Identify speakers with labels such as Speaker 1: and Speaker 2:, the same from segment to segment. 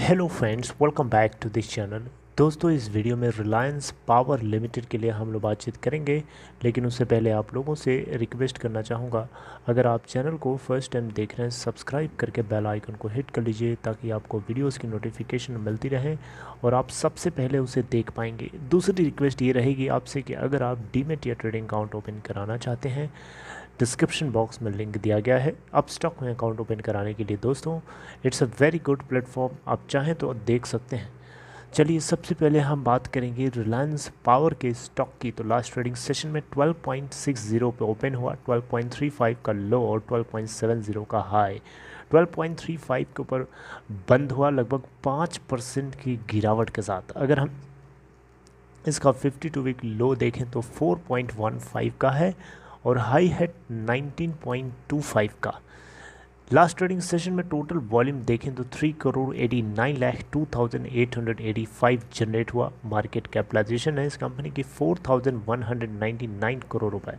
Speaker 1: Hello friends welcome back to this channel दोस्तों इस video में रिलायंस पावर लिमिटेड के लिए हम लोग बातचीत करेंगे लेकिन उससे पहले आप लोगों से रिक्वेस्ट करना चाहूँगा अगर आप चैनल को फर्स्ट टाइम देख रहे हैं सब्सक्राइब करके बेल आइकन को हिट कर लीजिए ताकि आपको वीडियोस की नोटिफिकेशन मिलती रहे और आप सबसे पहले उसे देख पाएंगे दूसरी रिक्वेस्ट ये रहेगी आपसे कि अगर आप डीमेट या ट्रेडिंग अकाउंट ओपन कराना चाहते हैं डिस्क्रिप्शन बॉक्स में लिंक दिया गया है अब स्टॉक में अकाउंट ओपन कराने के लिए दोस्तों it's a very good platform आप चाहें तो देख सकते हैं चलिए सबसे पहले हम बात करेंगे रिलायंस पावर के स्टॉक की तो लास्ट ट्रेडिंग सेशन में 12.60 पे ओपन हुआ 12.35 का लो और 12.70 का हाई 12.35 के ऊपर बंद हुआ लगभग पाँच परसेंट की गिरावट के साथ अगर हम इसका 52 वीक लो देखें तो 4.15 का है और हाई है 19.25 का लास्ट ट्रेडिंग सेशन में टोटल वॉल्यूम देखें तो three crore eighty nine lakh two thousand eight hundred eighty five generate हुआ मार्केट कैपिटलाइजेशन है इस कंपनी की four thousand one hundred ninety nine crore रुपए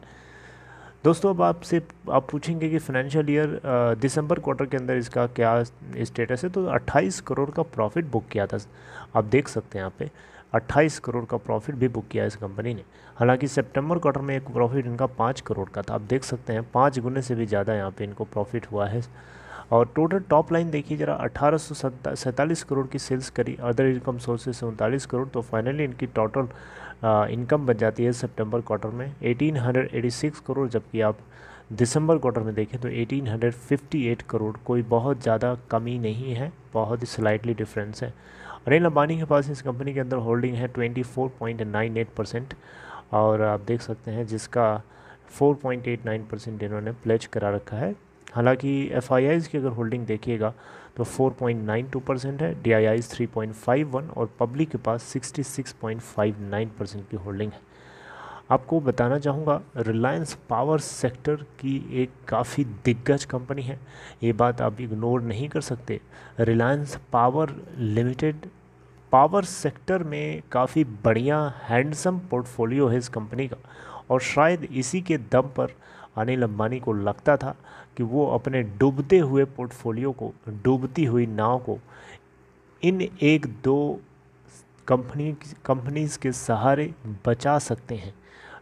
Speaker 1: दोस्तों अब आपसे आप पूछेंगे कि फाइनेंशियल ईयर दिसंबर क्वार्टर के अंदर इसका क्या स्टेटस है तो 28 करोड़ का प्रॉफिट बुक किया था आप देख सकते हैं यहाँ पे 28 करोड़ का प्रॉफिट भी बुक किया इस कंपनी ने हालांकि सितंबर क्वार्टर में एक प्रॉफिट इनका पाँच करोड़ का था आप देख सकते हैं पाँच गुने से भी ज़्यादा यहाँ पे इनको प्रॉफिट हुआ है और टोटल टॉप लाइन देखिए जरा अठारह करोड़ की सेल्स करी अदर इनकम सोर्सेज से उनतालीस करोड़ तो फाइनली इनकी टोटल इनकम बन जाती है सेप्टेम्बर क्वार्टर में एटीन करोड़ जबकि आप दिसंबर क्वार्टर में देखें तो 1858 करोड़ कोई बहुत ज़्यादा कमी नहीं है बहुत ही स्लाइटली डिफरेंस है अनिल अंबानी के पास इस कंपनी के अंदर होल्डिंग है 24.98 परसेंट और आप देख सकते हैं जिसका 4.89 परसेंट इन्होंने प्लेज करा रखा है हालांकि एफ की अगर होल्डिंग देखिएगा तो 4.92 परसेंट है D I Is three point five one और पब्लिक के पास 66.59 परसेंट की होल्डिंग है आपको बताना चाहूँगा रिलायंस पावर सेक्टर की एक काफ़ी दिग्गज कंपनी है ये बात आप इग्नोर नहीं कर सकते Reliance power limited power sector में काफ़ी बढ़िया हैंडसम पोर्टफोलियो है इस कंपनी का और शायद इसी के दम पर अनिल अंबानी को लगता था कि वो अपने डूबते हुए पोर्टफोलियो को डूबती हुई नाव को इन एक दो कंपनी कंपनीज़ के सहारे बचा सकते हैं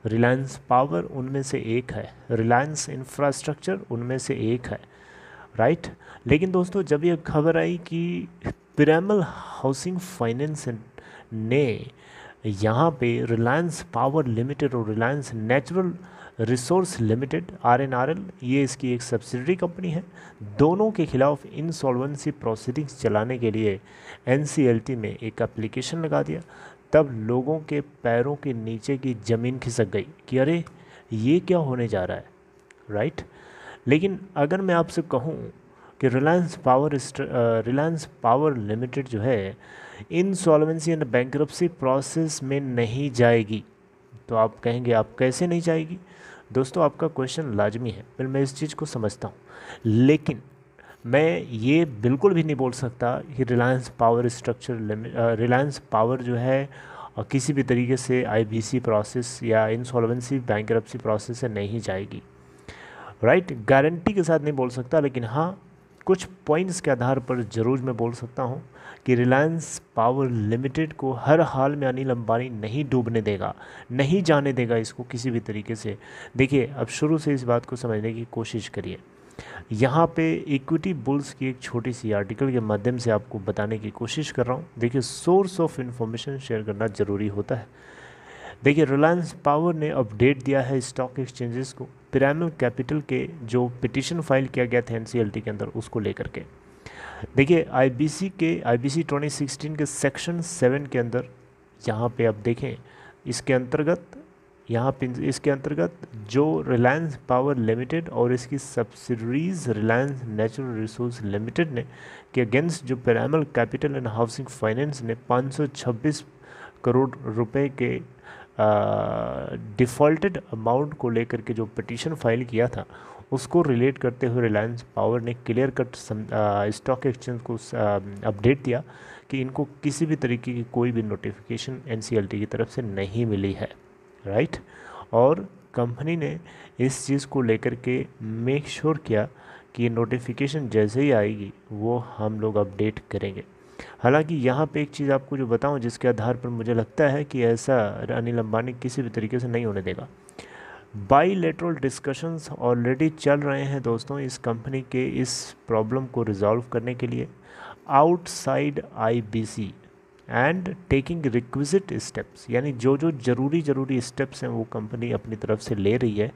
Speaker 1: रिलायंस पावर उनमें से एक है रिलायंस इंफ्रास्ट्रक्चर उनमें से एक है राइट लेकिन दोस्तों जब ये खबर आई कि पिरामल हाउसिंग फाइनेंस ने यहाँ पे रिलायंस पावर लिमिटेड और Reliance natural resource limited R N R L ये इसकी एक सब्सिडरी कंपनी है दोनों के खिलाफ इंसॉल्वेंसी प्रोसीडिंग्स चलाने के लिए एन में एक एप्लीकेशन लगा दिया तब लोगों के पैरों के नीचे की ज़मीन खिसक गई कि अरे ये क्या होने जा रहा है राइट लेकिन अगर मैं आपसे कहूँ कि Reliance power Reliance power limited जो है इनसॉल्वेंसी एंड बैंक्रप्सी प्रोसेस में नहीं जाएगी तो आप कहेंगे आप कैसे नहीं जाएगी दोस्तों आपका क्वेश्चन लाजमी है फिर मैं इस चीज़ को समझता हूँ लेकिन मैं ये बिल्कुल भी नहीं बोल सकता कि Reliance power structure Reliance power जो है किसी भी तरीके से आईबीसी प्रोसेस या इंसॉल्वेंसी बैंक प्रोसेस से नहीं जाएगी राइट right? गारंटी के साथ नहीं बोल सकता लेकिन हाँ कुछ पॉइंट्स के आधार पर ज़रूर मैं बोल सकता हूँ कि रिलायंस पावर लिमिटेड को हर हाल में अनिल अंबानी नहीं डूबने देगा नहीं जाने देगा इसको किसी भी तरीके से देखिए अब शुरू से इस बात को समझने की कोशिश करिए यहाँ पे इक्विटी बुल्स की एक छोटी सी आर्टिकल के माध्यम से आपको बताने की कोशिश कर रहा हूँ देखिए सोर्स ऑफ इन्फॉर्मेशन शेयर करना ज़रूरी होता है देखिए रिलायंस पावर ने अपडेट दिया है स्टॉक एक्सचेंजेस को पिरामिड कैपिटल के जो पिटिशन फाइल किया गया था एन के अंदर उसको लेकर के देखिए आईबीसी के आईबीसी 2016 के सेक्शन सेवन के अंदर यहाँ पे आप देखें इसके अंतर्गत यहाँ पे इसके अंतर्गत जो रिलायंस पावर लिमिटेड और इसकी subsidiaries Reliance natural resource limited ने के अगेंस्ट जो Piramal capital and housing finance ने 526 करोड़ रुपए के डिफ़ॉल्टेड अमाउंट को लेकर के जो पटिशन फाइल किया था उसको रिलेट करते हुए रिलायंस पावर ने क्लियर कट स्टॉक एक्सचेंज को अपडेट दिया कि इनको किसी भी तरीके की कोई भी नोटिफिकेशन एन की तरफ से नहीं मिली है राइट और कंपनी ने इस चीज़ को लेकर के मेक श्योर sure किया कि नोटिफिकेशन जैसे ही आएगी वो हम लोग अपडेट करेंगे हालांकि यहाँ पे एक चीज़ आपको जो बताऊँ जिसके आधार पर मुझे लगता है कि ऐसा अनिल अंबानी किसी भी तरीके से नहीं होने देगा बाईलेटरल डिस्कशंस ऑलरेडी चल रहे हैं दोस्तों इस कंपनी के इस प्रॉब्लम को रिजॉल्व करने के लिए outside IBC and taking requisite steps यानी जो जो ज़रूरी ज़रूरी स्टेप्स हैं वो कंपनी अपनी तरफ से ले रही है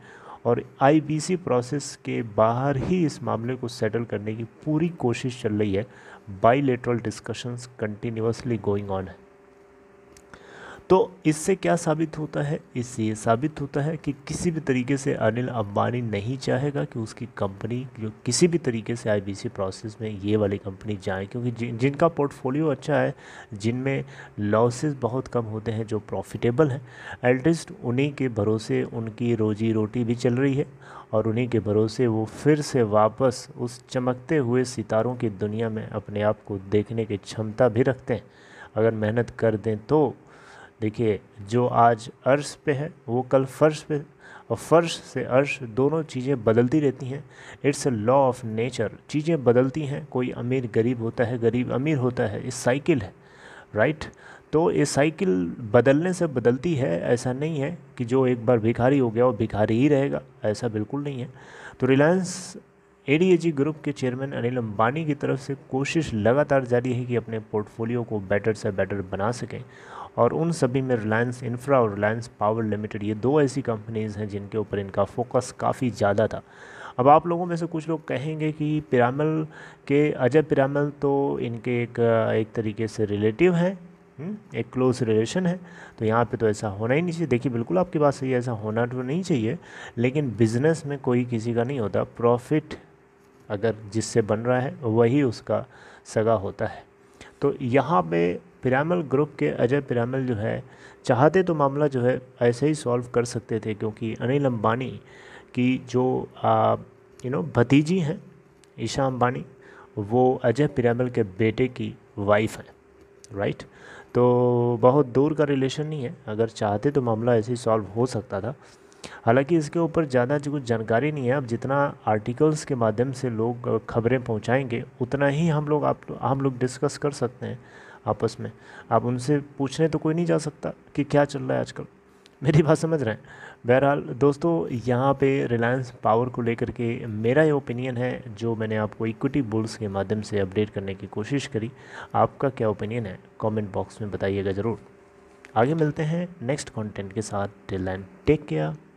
Speaker 1: और आईबीसी प्रोसेस के बाहर ही इस मामले को सेटल करने की पूरी कोशिश चल रही है bilateral discussions continuously going on है तो इससे क्या साबित होता है इससे ये साबित होता है कि किसी भी तरीके से अनिल अंबानी नहीं चाहेगा कि उसकी कंपनी जो किसी भी तरीके से आईबीसी प्रोसेस में ये वाली कंपनी जाए क्योंकि जिन जिनका पोर्टफोलियो अच्छा है जिनमें लॉसेस बहुत कम होते हैं जो प्रॉफिटेबल हैं एटलीस्ट उन्हीं के भरोसे उनकी रोजी रोटी भी चल रही है और उन्हीं के भरोसे वो फिर से वापस उस चमकते हुए सितारों की दुनिया में अपने आप को देखने की क्षमता भी रखते हैं अगर मेहनत कर दें तो देखिए जो आज अर्श पे है वो कल फर्श पे और फर्श से अर्श दोनों चीज़ें बदलती रहती हैं it's a law of nature चीज़ें बदलती हैं कोई अमीर गरीब होता है गरीब अमीर होता है इस साइकिल है राइट तो ये साइकिल बदलने से बदलती है ऐसा नहीं है कि जो एक बार भिखारी हो गया वो भिखारी ही रहेगा ऐसा बिल्कुल नहीं है तो रिलायंस एडीएजी ग्रुप e के चेयरमैन अनिल अंबानी की तरफ से कोशिश लगातार जारी है कि अपने पोर्टफोलियो को बेटर से बेटर बना सकें और उन सभी में रिलायंस इंफ्रा और रिलायंस पावर लिमिटेड ये दो ऐसी कंपनीज़ हैं जिनके ऊपर इनका फोकस काफ़ी ज़्यादा था अब आप लोगों में से कुछ लोग कहेंगे कि पिरामल के अजय पिरामल तो इनके एक एक तरीके से रिलेटिव हैं हम्म, एक क्लोज रिलेशन है तो यहाँ पे तो ऐसा होना ही नहीं चाहिए देखिए बिल्कुल आपकी बात सही है ऐसा होना तो नहीं चाहिए लेकिन बिज़नेस में कोई किसी का नहीं होता प्रॉफिट अगर जिससे बन रहा है वही उसका सगा होता है तो यहाँ पे पिरामल ग्रुप के अजय पिरामल जो है चाहते तो मामला जो है ऐसे ही सॉल्व कर सकते थे क्योंकि अनिल अंबानी की जो यू नो भतीजी हैं ईशा अंबानी वो अजय पिरामल के बेटे की वाइफ है राइट तो बहुत दूर का रिलेशन नहीं है अगर चाहते तो मामला ऐसे ही सॉल्व हो सकता था हालांकि इसके ऊपर ज़्यादा कुछ जानकारी नहीं है अब जितना आर्टिकल्स के माध्यम से लोग खबरें पहुंचाएंगे उतना ही हम लोग आप हम लोग डिस्कस कर सकते हैं आपस में आप उनसे पूछने तो कोई नहीं जा सकता कि क्या चल रहा है आजकल मेरी बात समझ रहे हैं बहरहाल दोस्तों यहाँ पे रिलायंस पावर को लेकर के मेरा ये ओपिनियन है जो मैंने आपको इक्विटी बुल्स के माध्यम से अपडेट करने की कोशिश करी आपका क्या ओपिनियन है कमेंट बॉक्स में बताइएगा ज़रूर आगे मिलते हैं नेक्स्ट कंटेंट के साथ टिल टेक केयर